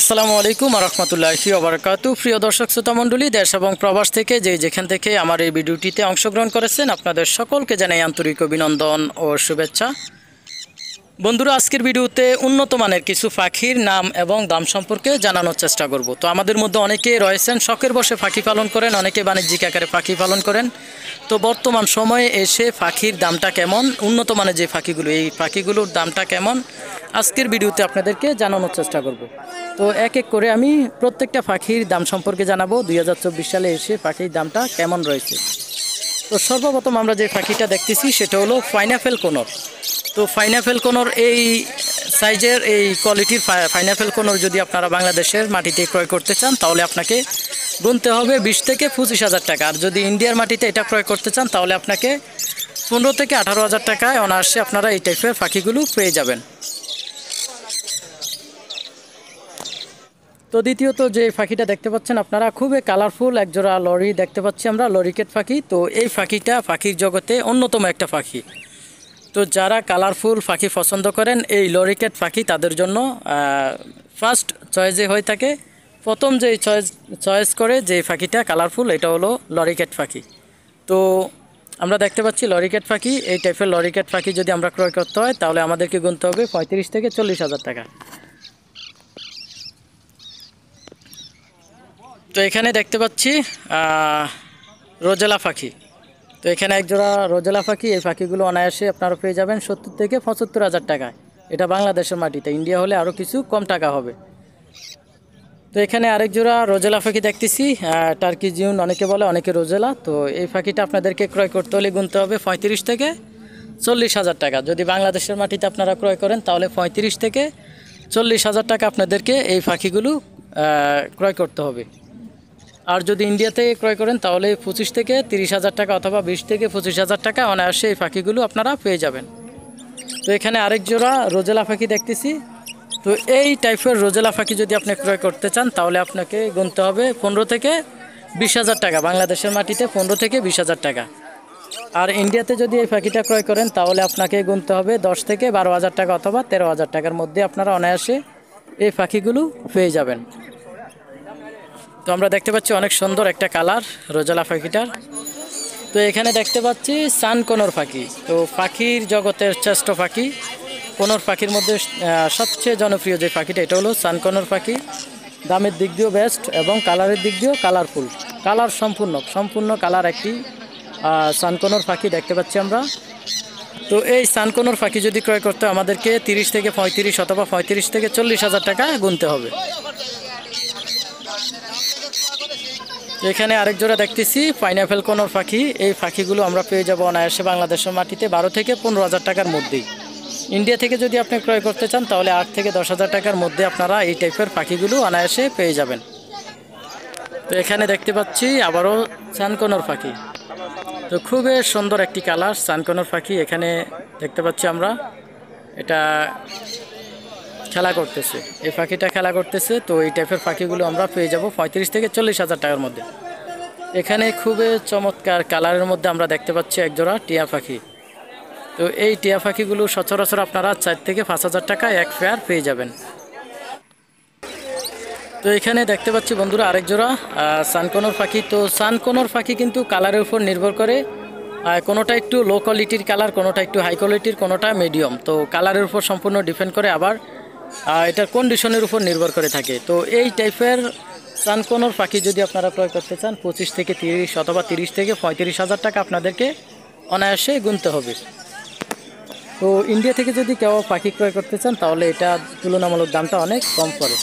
আসসালামু আলাইকুম রহমতুল্লাহি ওবরাকাতু প্রিয় দর্শক শ্রোতা মণ্ডলী দেশ এবং প্রবাস থেকে যে যেখান থেকে আমার এই ভিডিওটিতে অংশগ্রহণ করেছেন আপনাদের সকলকে জানাই আন্তরিক অভিনন্দন ও শুভেচ্ছা বন্ধুরা আজকের ভিডিওতে উন্নত মানের কিছু পাখির নাম এবং দাম সম্পর্কে জানানোর চেষ্টা করব তো আমাদের মধ্যে অনেকে রয়েছেন শখের বসে পাখি পালন করেন অনেকে বাণিজ্যিক আকারে পাখি পালন করেন তো বর্তমান সময়ে এসে পাখির দামটা কেমন উন্নত মানের যে পাখিগুলো এই পাখিগুলোর দামটা কেমন আজকের ভিডিওতে আপনাদেরকে জানানোর চেষ্টা করব তো এক এক করে আমি প্রত্যেকটা পাখির দাম সম্পর্কে জানাবো দুই সালে এসে পাখির দামটা কেমন রয়েছে তো সর্বপ্রথম আমরা যে পাখিটা দেখতেছি সেটা হলো ফাইনাফেল কোনর তো ফাইনাফেল কোনর এই সাইজের এই কোয়ালিটির ফাইনাফেল কোনর যদি আপনারা বাংলাদেশের মাটিতে ক্রয় করতে চান তাহলে আপনাকে গুনতে হবে বিশ থেকে পঁচিশ হাজার টাকা আর যদি ইন্ডিয়ার মাটিতে এটা ক্রয় করতে চান তাহলে আপনাকে পনেরো থেকে আঠারো হাজার টাকায় অনায়াসে আপনারা এই টাইপের পাখিগুলো পেয়ে যাবেন তো দ্বিতীয়ত যে পাখিটা দেখতে পাচ্ছেন আপনারা খুবই কালারফুল একজোড়া লরি দেখতে পাচ্ছি আমরা লরিকেট পাখি তো এই পাখিটা পাখির জগতে অন্যতম একটা পাখি তো যারা কালারফুল পাখি পছন্দ করেন এই লরিকেট পাখি তাদের জন্য ফার্স্ট চয়েসে হয়ে থাকে প্রথম যে চয়েস চয়েস করে যে পাখিটা কালারফুল এটা হলো লরিকেট পাখি তো আমরা দেখতে পাচ্ছি লরিকেট পাখি এই টাইপের লরিকেট পাখি যদি আমরা ক্রয় করতে হয় তাহলে আমাদেরকে গুনতে হবে পঁয়ত্রিশ থেকে চল্লিশ হাজার টাকা তো এখানে দেখতে পাচ্ছি রোজেলা পাখি তো এখানে একজোড়া রোজেলা পাখি এই পাখিগুলো অনায়াসে আপনারা পেয়ে যাবেন সত্তর থেকে পঁচাত্তর হাজার টাকায় এটা বাংলাদেশের মাটিতে ইন্ডিয়া হলে আরও কিছু কম টাকা হবে তো এখানে আরেক জোড়া রোজেলা ফাঁকি দেখতেছি টার্কি জিউন অনেকে বলে অনেকে রোজেলা তো এই ফাঁকিটা আপনাদেরকে ক্রয় করতে হলে গুনতে হবে পঁয়ত্রিশ থেকে চল্লিশ হাজার টাকা যদি বাংলাদেশের মাটিতে আপনারা ক্রয় করেন তাহলে পঁয়ত্রিশ থেকে চল্লিশ হাজার টাকা আপনাদেরকে এই ফাঁকিগুলো ক্রয় করতে হবে আর যদি ইন্ডিয়াতে ক্রয় করেন তাহলে পঁচিশ থেকে তিরিশ হাজার টাকা অথবা বিশ থেকে পঁচিশ হাজার টাকা অনায়াসে এই পাখিগুলো আপনারা পেয়ে যাবেন তো এখানে আরেক জোড়া রোজেলা পাখি দেখতেছি তো এই টাইপের রোজেলা পাখি যদি আপনি ক্রয় করতে চান তাহলে আপনাকে গুনতে হবে পনেরো থেকে বিশ হাজার টাকা বাংলাদেশের মাটিতে পনেরো থেকে বিশ হাজার টাকা আর ইন্ডিয়াতে যদি এই পাখিটা ক্রয় করেন তাহলে আপনাকে গুনতে হবে দশ থেকে বারো হাজার টাকা অথবা তেরো হাজার টাকার মধ্যে আপনারা অনায়াসে এই পাখিগুলো পেয়ে যাবেন তো আমরা দেখতে পাচ্ছি অনেক সুন্দর একটা কালার রোজালা পাখিটার তো এখানে দেখতে পাচ্ছি সানকোনর পাখি তো পাখির জগতের শ্রেষ্ঠ পাখি কোনোর পাখির মধ্যে সবচেয়ে জনপ্রিয় যে পাখিটা এটা হলো সানকোনর পাখি দামের দিক দিয়েও বেস্ট এবং কালারের দিক দিয়েও কালারফুল কালার সম্পূর্ণ সম্পূর্ণ কালার একটি সানকোনর পাখি দেখতে পাচ্ছি আমরা তো এই সানকোনর পাখি যদি ক্রয় করতে আমাদেরকে তিরিশ থেকে পঁয়ত্রিশ অথবা পঁয়ত্রিশ থেকে চল্লিশ হাজার টাকা গুনতে হবে এখানে আরেক জোড়া দেখতেছি পাইনাপেল কোনোর পাখি এই পাখিগুলো আমরা পেয়ে যাবো অনায়াসে বাংলাদেশের মাটিতে বারো থেকে পনেরো হাজার টাকার মধ্যেই ইন্ডিয়া থেকে যদি আপনি ক্রয় করতে চান তাহলে আট থেকে দশ হাজার টাকার মধ্যে আপনারা এই টাইপের পাখিগুলো অনায়াসে পেয়ে যাবেন তো এখানে দেখতে পাচ্ছি আবারও সানকোনোর পাখি তো খুবই সুন্দর একটি কালার সানকোনোর পাখি এখানে দেখতে পাচ্ছি আমরা এটা খেলা করতেছে এই পাখিটা খেলা করতেছে তো এই টাইপের পাখিগুলো আমরা পেয়ে যাব পঁয়ত্রিশ থেকে চল্লিশ হাজার টাকার মধ্যে এখানে খুবই চমৎকার কালারের মধ্যে আমরা দেখতে পাচ্ছি একজোড়া টিয়া পাখি তো এই টিয়া পাখিগুলো সচরাচর আপনারা চার থেকে পাঁচ হাজার টাকা এক ফেয়ার পেয়ে যাবেন তো এখানে দেখতে পাচ্ছি বন্ধুরা আরেক জোড়া সানকোনর পাখি তো সানকোনর পাখি কিন্তু কালারের উপর নির্ভর করে কোনোটা একটু লো কোয়ালিটির কালার কোনোটা একটু হাই কোয়ালিটির কোনোটা মিডিয়াম তো কালারের উপর সম্পূর্ণ ডিপেন্ড করে আবার এটার কন্ডিশনের উপর নির্ভর করে থাকে তো এই টাইপের চানকোনোর পাখি যদি আপনারা ক্রয় করতে চান পঁচিশ থেকে তিরিশ অথবা তিরিশ থেকে পঁয়ত্রিশ হাজার টাকা আপনাদেরকে অনায়াসে গুনতে হবে তো ইন্ডিয়া থেকে যদি কেউ পাখি ক্রয় করতে চান তাহলে এটা তুলনামূলক দামটা অনেক কম পড়ে